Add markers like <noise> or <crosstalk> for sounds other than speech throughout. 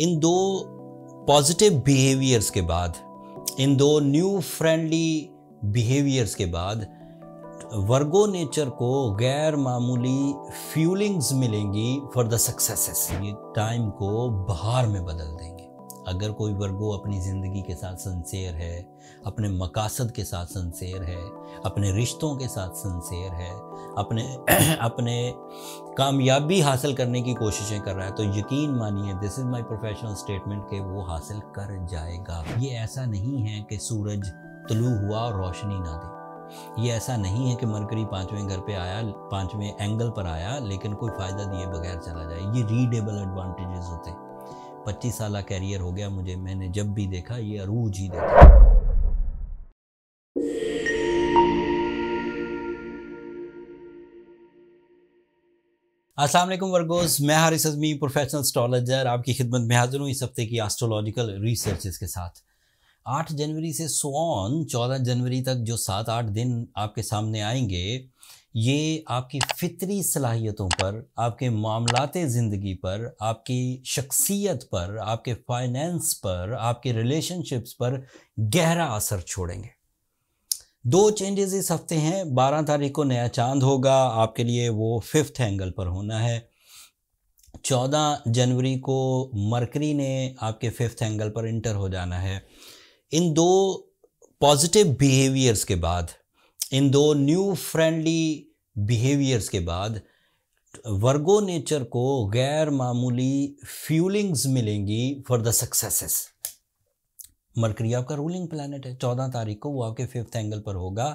इन दो positive behaviours के बाद इन दो न्यू फ्रेंडली बिहेवियर्स के बाद वर्गो नेचर को गैर मामूली फ्यूलिंग्स मिलेंगी फॉर द सक्सेसेस ये टाइम को बाहर में बदल देंगे अगर कोई वर्गो अपनी ज़िंदगी के साथ सिंसेयर है अपने मकासद के साथ सिंसेयर है अपने रिश्तों के साथ सिंसेयर है अपने <clears throat> अपने कामयाबी हासिल करने की कोशिशें कर रहा है तो यकीन मानिए this is my professional statement के वो हासिल कर जाएगा ये ऐसा नहीं है कि सूरज तलू हुआ और रोशनी ना दे ये ऐसा नहीं है कि मरकरी पांचवें घर पे आया पांचवें एंगल पर आया लेकिन कोई फ़ायदा दिए बगैर चला जाए ये रीडेबल एडवांटेजेस होते हैं पच्चीस साल कैरियर हो गया मुझे मैंने जब भी देखा ये अरूज ही देखा असल वालेकुम वर्गोस मैं हारिस अजमी प्रोफेशनल एस्ट्रोलॉजर आपकी खिदमत में हाजिर हूँ इस हफ्ते की एस्ट्रोलॉजिकल रिसर्चेस के साथ 8 जनवरी से सोन 14 जनवरी तक जो सात आठ दिन आपके सामने आएंगे ये आपकी फितरी सलाहियतों पर आपके मामलात ज़िंदगी पर आपकी शख्सियत पर आपके फाइनेंस पर आपके रिलेशनशिप्स पर गहरा असर छोड़ेंगे दो चेंजेस इस हफ्ते हैं बारह तारीख को नया चांद होगा आपके लिए वो फिफ्थ एंगल पर होना है चौदह जनवरी को मरकरी ने आपके फिफ्थ एंगल पर इंटर हो जाना है इन दो पॉजिटिव बिहेवियर्स के बाद इन दो न्यू फ्रेंडली बिहेवियर्स के बाद वर्गो नेचर को गैर मामूली फ्यूलिंग्स मिलेंगी फॉर द सक्सेसेस मरकरी आपका रूलिंग प्लानट है चौदह तारीख को वो आपके फिफ्थ एंगल पर होगा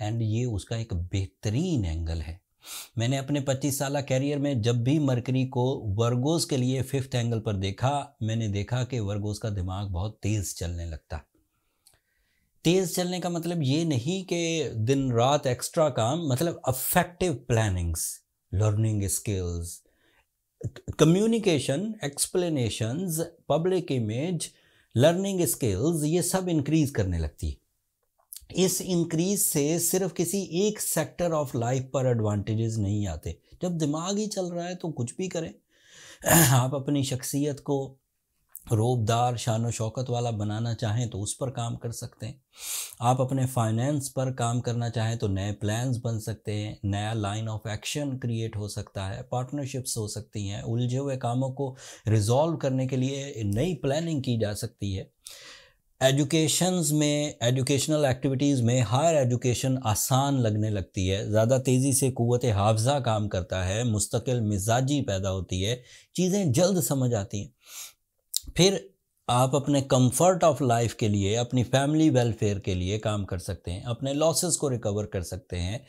एंड ये उसका एक बेहतरीन एंगल है मैंने अपने पच्चीस साल कैरियर में जब भी मरकरी को वर्गोज़ के लिए फिफ्थ एंगल पर देखा मैंने देखा कि वर्गोज़ का दिमाग बहुत तेज़ चलने लगता तेज चलने का मतलब ये नहीं कि दिन रात एक्स्ट्रा काम मतलब affective plannings learning skills communication explanations public image learning skills ये सब इंक्रीज करने लगती इस इंक्रीज से सिर्फ किसी एक सेक्टर ऑफ लाइफ पर एडवांटेजेस नहीं आते जब दिमाग ही चल रहा है तो कुछ भी करें आप अपनी शख्सियत को रोबदार शान शौकत वाला बनाना चाहें तो उस पर काम कर सकते हैं आप अपने फाइनेंस पर काम करना चाहें तो नए प्लान्स बन सकते हैं नया लाइन ऑफ एक्शन क्रिएट हो सकता है पार्टनरशिप्स हो सकती हैं उलझे हुए कामों को रिजॉल्व करने के लिए नई प्लानिंग की जा सकती है एजुकेशंस में एजुकेशनल एक्टिविटीज़ में हायर एजुकेशन आसान लगने लगती है ज़्यादा तेज़ी से क़वत हाफजा काम करता है मुस्तकिल मिजाजी पैदा होती है चीज़ें जल्द समझ आती हैं फिर आप अपने कंफर्ट ऑफ लाइफ के लिए अपनी फैमिली वेलफेयर के लिए काम कर सकते हैं अपने लॉसेस को रिकवर कर सकते हैं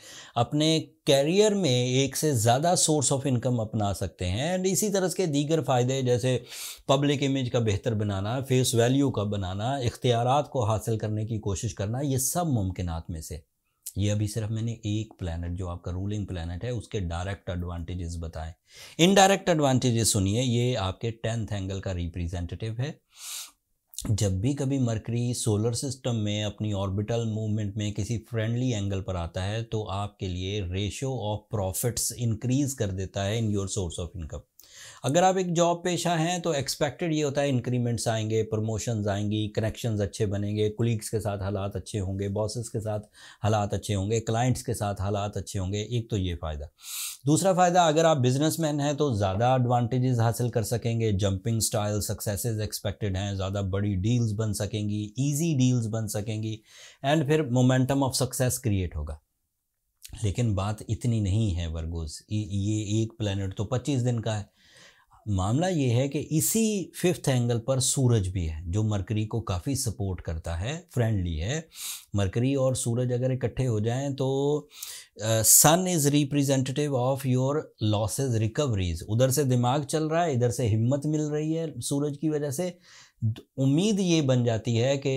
अपने कैरियर में एक से ज़्यादा सोर्स ऑफ इनकम अपना सकते हैं एंड इसी तरह के दीगर फ़ायदे जैसे पब्लिक इमेज का बेहतर बनाना फेस वैल्यू का बनाना इख्तियार को हासिल करने की कोशिश करना ये सब मुमकिन में से ये अभी सिर्फ मैंने एक प्लानट जो आपका रूलिंग प्लानट है उसके डायरेक्ट एडवांटेजेस बताए इनडायरेक्ट एडवांटेजेस सुनिए ये आपके टेंथ एंगल का रिप्रेजेंटेटिव है जब भी कभी मरकरी सोलर सिस्टम में अपनी ऑर्बिटल मूवमेंट में किसी फ्रेंडली एंगल पर आता है तो आपके लिए रेशियो ऑफ प्रॉफिट्स इंक्रीज कर देता है in your source of income अगर आप एक जॉब पेशा हैं तो एक्सपेक्टेड ये होता है इंक्रीमेंट्स आएंगे प्रमोशंस आएंगी कनेक्शंस अच्छे बनेंगे कुलीग्स के साथ हालात अच्छे होंगे बॉसेस के साथ हालात अच्छे होंगे क्लाइंट्स के साथ हालात अच्छे होंगे एक तो ये फ़ायदा दूसरा फ़ायदा अगर आप मैन हैं तो ज़्यादा एडवांटेजेस हासिल कर सकेंगे जंपिंग स्टाइल सक्सेस एक्सपेक्टेड हैं ज़्यादा बड़ी डील्स बन सकेंगी ईजी डील्स बन सकेंगी एंड फिर मोमेंटम ऑफ सक्सेस क्रिएट होगा लेकिन बात इतनी नहीं है वर्गोज ये एक प्लानट तो पच्चीस दिन का है मामला ये है कि इसी फिफ्थ एंगल पर सूरज भी है जो मरकरी को काफ़ी सपोर्ट करता है फ्रेंडली है मरकरी और सूरज अगर इकट्ठे हो जाएं तो sun is representative of your losses recoveries उधर से दिमाग चल रहा है इधर से हिम्मत मिल रही है सूरज की वजह से उम्मीद ये बन जाती है कि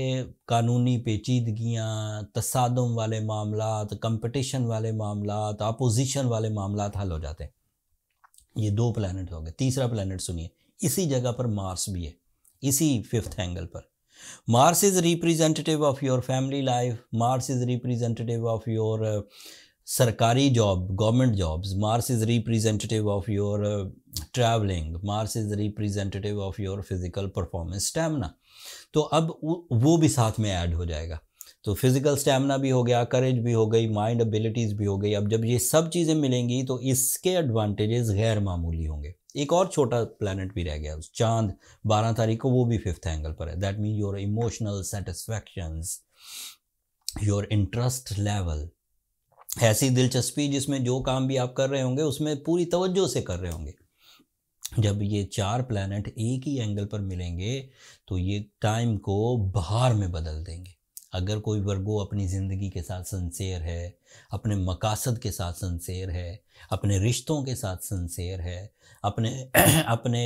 कानूनी पेचीदगियाँ तसादम वाले मामला कंपटिशन वाले मामला अपोजिशन वाले मामला हल हो जाते हैं ये दो प्लैनेट हो गए तीसरा प्लैनेट सुनिए इसी जगह पर मार्स भी है इसी फिफ्थ एंगल पर Mars is representative of your family life Mars is representative of your सरकारी job government jobs Mars is representative of your travelling Mars is representative of your physical performance stamina तो अब वो भी साथ में add हो जाएगा तो फिज़िकल स्टेमिना भी हो गया करेज भी हो गई माइंड एबिलिटीज़ भी हो गई अब जब ये सब चीज़ें मिलेंगी तो इसके एडवांटेजेस गैर मामूली होंगे एक और छोटा प्लानट भी रह गया उस चांद बारह तारीख को वो भी फिफ्थ एंगल पर है that mean your emotional satisfaction your interest level ऐसी दिलचस्पी जिसमें जो काम भी आप कर रहे होंगे उसमें पूरी तवज्जो से कर रहे होंगे जब ये चार प्लानट एक ही एंगल पर मिलेंगे तो ये टाइम को बाहर में बदल देंगे अगर कोई वर्गो अपनी ज़िंदगी के साथ सनसेयर है अपने मकासद के साथ सनसेयर है अपने रिश्तों के साथ सनसेयर है अपने <clears throat> अपने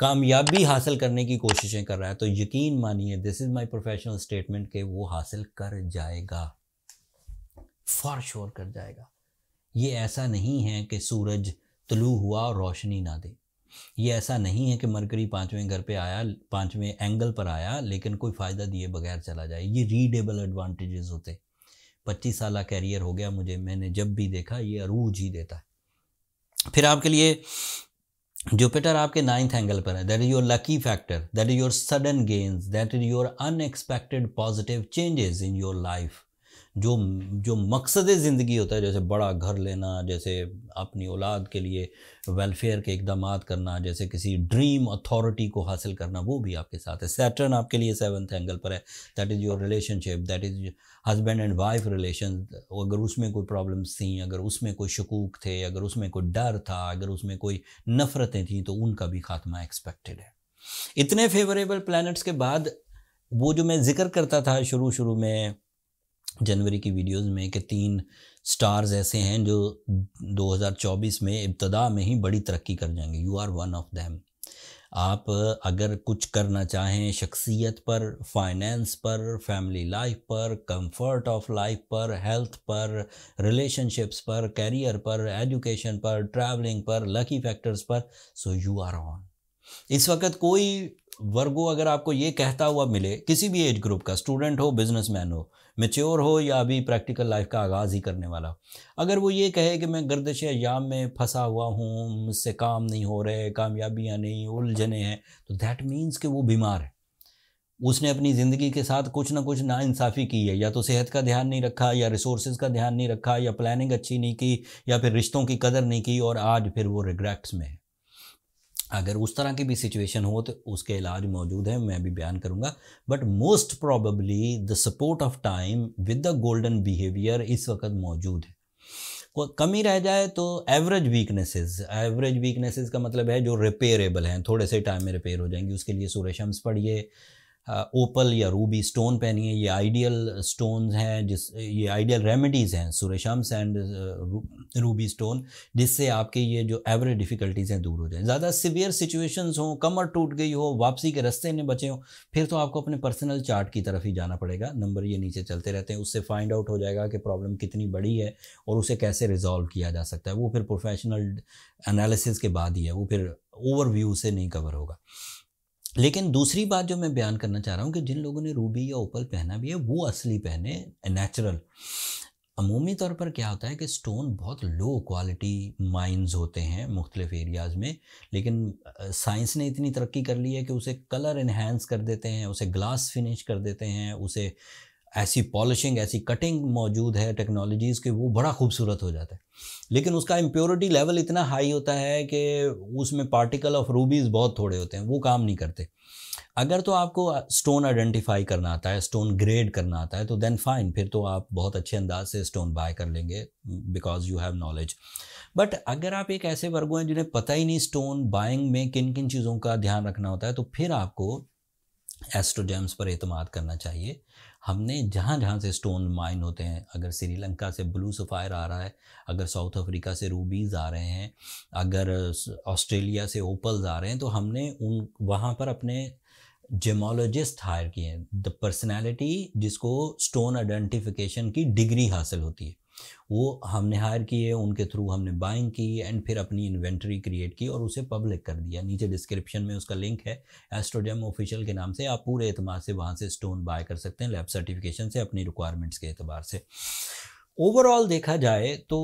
कामयाबी हासिल करने की कोशिशें कर रहा है तो यकीन मानिए this is my professional statement के वो हासिल कर जाएगा फॉर श्योर कर जाएगा ये ऐसा नहीं है कि सूरज तलू हुआ रोशनी ना दे ये ऐसा नहीं है कि मरकरी पाँचवें घर पे आया पाँचवें एंगल पर आया लेकिन कोई फ़ायदा दिए बगैर चला जाए ये रीडेबल एडवांटेजेस होते पच्चीस साल कैरियर हो गया मुझे मैंने जब भी देखा ये अरूज ही देता है फिर आपके लिए जुपिटर आपके नाइन्थ एंगल पर है that is your lucky factor that is your sudden gains that is your unexpected positive changes in your life जो जो मकसद ज़िंदगी होता है जैसे बड़ा घर लेना जैसे अपनी औलाद के लिए वेलफेयर के इकदाम करना जैसे किसी ड्रीम अथॉरिटी को हासिल करना वो भी आपके साथ है सैटर्न आपके लिए सेवन्थ एंगल पर है that is your relationship that is husband and wife relation अगर उसमें कोई प्रॉब्लम्स थी अगर उसमें कोई शकूक थे अगर उसमें कोई डर था अगर उसमें कोई नफ़रतें थी तो उनका भी खात्मा एक्सपेक्टेड है इतने फेवरेबल प्लानट्स के बाद वो जो मैं ज़िक्र करता था शुरू शुरू में जनवरी की वीडियोस में कि तीन स्टार्स ऐसे हैं जो 2024 में इब्तदा में ही बड़ी तरक्की कर जाएंगे you are one of them आप अगर कुछ करना चाहें शख्सियत पर फाइनेंस पर फैमिली लाइफ पर कंफर्ट ऑफ लाइफ पर हेल्थ पर रिलेशनशिप्स पर कैरियर पर एजुकेशन पर ट्रैवलिंग पर लकी फैक्टर्स पर सो यू आर ऑन इस वक्त कोई वर्गो अगर आपको ये कहता हुआ मिले किसी भी एज ग्रुप का स्टूडेंट हो बिजनेसमैन हो मेच्योर हो या अभी प्रैक्टिकल लाइफ का आगाज़ ही करने वाला अगर वो ये कहे कि मैं गर्दश अयाम में फंसा हुआ हूँ मुझसे काम नहीं हो रहे कामयाबियाँ नहीं उलझने हैं तो दैट मीन्स कि वो बीमार है उसने अपनी ज़िंदगी के साथ कुछ ना कुछ नाानसाफ़ी की है या तो सेहत का ध्यान नहीं रखा या रिसोर्स का ध्यान नहीं रखा या प्लानिंग अच्छी नहीं की या फिर रिश्तों की कदर नहीं की और आज फिर वो रिग्रेट्स में है अगर उस तरह की भी सिचुएशन हो तो उसके इलाज मौजूद है मैं भी बयान करूंगा but most probably the support of time with the golden behaviour इस वक्त मौजूद है कमी रह जाए तो एवरेज वीकनेसेस एवरेज वीकनेसेस का मतलब है जो रिपेयरेबल हैं थोड़े से टाइम में रिपेयर हो जाएंगी उसके लिए सूर्य शम्स पढ़िए ओपल या रूबी स्टोन पहनिए ये आइडियल स्टोन्स हैं जिस ये आइडियल रेमेडीज़ हैं सुरेशम्स एंड रूबी स्टोन जिससे आपके ये जो एवरेज डिफ़िकल्टीज़ हैं दूर हो जाएं ज़्यादा सिवियर सिचुएशंस हों कमर टूट गई हो वापसी के रस्ते में बचे हों फिर तो आपको अपने पर्सनल चार्ट की तरफ ही जाना पड़ेगा नंबर ये नीचे चलते रहते हैं उससे फाइंड आउट हो जाएगा कि प्रॉब्लम कितनी बड़ी है और उसे कैसे रिजॉल्व किया जा सकता है वो फिर प्रोफेशनल एनालिसिस के बाद ही है वो फिर ओवरव्यू से नहीं कवर होगा लेकिन दूसरी बात जो मैं बयान करना चाह रहा हूँ कि जिन लोगों ने रूबी या ओपल पहना भी है वो असली पहने नेचुरल अमूमी तौर पर क्या होता है कि स्टोन बहुत लो क्वालिटी माइंस होते हैं मुख्तलिफ़ एरियाज़ में लेकिन साइंस ने इतनी तरक्की कर ली है कि उसे कलर इन्हेंस कर देते हैं उसे ग्लास फिनिश कर देते हैं उसे ऐसी पॉलिशिंग ऐसी कटिंग मौजूद है टेक्नोलॉजीज़ के वो बड़ा खूबसूरत हो जाता है लेकिन उसका इम्प्योरिटी लेवल इतना हाई होता है कि उसमें पार्टिकल ऑफ रूबीज़ बहुत थोड़े होते हैं वो काम नहीं करते अगर तो आपको स्टोन आइडेंटिफाई करना आता है स्टोन ग्रेड करना आता है तो देन फाइन फिर तो आप बहुत अच्छे अंदाज से स्टोन बाय कर लेंगे because you have knowledge but अगर आप एक ऐसे वर्गों हैं जिन्हें पता ही नहीं स्टोन बाइंग में किन किन चीज़ों का ध्यान रखना होता है तो फिर आपको एस्ट्रोजेम्स पर अतमाद करना चाहिए हमने जहाँ जहाँ से स्टोन माइन होते हैं अगर श्रीलंका से ब्लू सफ़ायर आ रहा है अगर साउथ अफ्रीका से रूबीज़ आ रहे हैं अगर ऑस्ट्रेलिया से ओपल्स आ रहे हैं तो हमने उन वहाँ पर अपने जेमोलॉजिस्ट हायर किए हैं द पर्सनैलिटी जिसको स्टोन आइडेंटिफिकेशन की डिग्री हासिल होती है वो हमने हायर किए उनके थ्रू हमने बाइंग की एंड फिर अपनी इन्वेंट्री क्रिएट की और उसे पब्लिक कर दिया नीचे डिस्क्रिप्शन में उसका लिंक है एस्ट्रोजेम ऑफिशियल के नाम से आप पूरे एतमार से वहाँ से स्टोन बाय कर सकते हैं लैब सर्टिफिकेशन से अपनी रिक्वायरमेंट्स के अतबार से ओवरऑल देखा जाए तो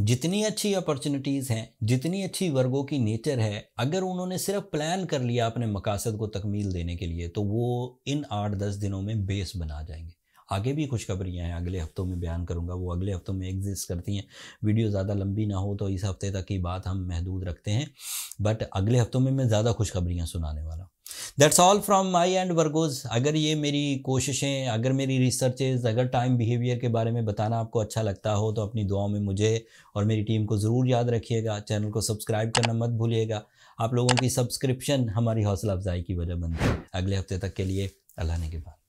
जितनी अच्छी अपॉर्चुनिटीज़ हैं जितनी अच्छी वर्गों की नेचर है अगर उन्होंने सिर्फ प्लान कर लिया अपने मकासद को तकमील देने के लिए तो वो इन आठ दस दिनों में बेस बना जाएंगे आगे भी खुशखबरियाँ हैं अगले हफ्तों में बयान करूँगा वो अगले हफ्तों में एग्जिस्ट करती हैं वीडियो ज़्यादा लंबी ना हो तो इस हफ्ते तक की बात हम महदूद रखते हैं बट अगले हफ्तों में मैं ज़्यादा खुशखबरियाँ सुनाने वाला हूँ that's all from my end Virgos अगर ये मेरी कोशिशें अगर मेरी रिसर्चेज अगर टाइम बिहेवियर के बारे में बताना आपको अच्छा लगता हो तो अपनी दुआओं में मुझे और मेरी टीम को ज़रूर याद रखिएगा चैनल को सब्सक्राइब करना मत भूलिएगा आप लोगों की सब्सक्रिप्शन हमारी हौसला अफजाई की वजह बनती है अगले हफ्ते तक के लिए अल्लाह ने के बाद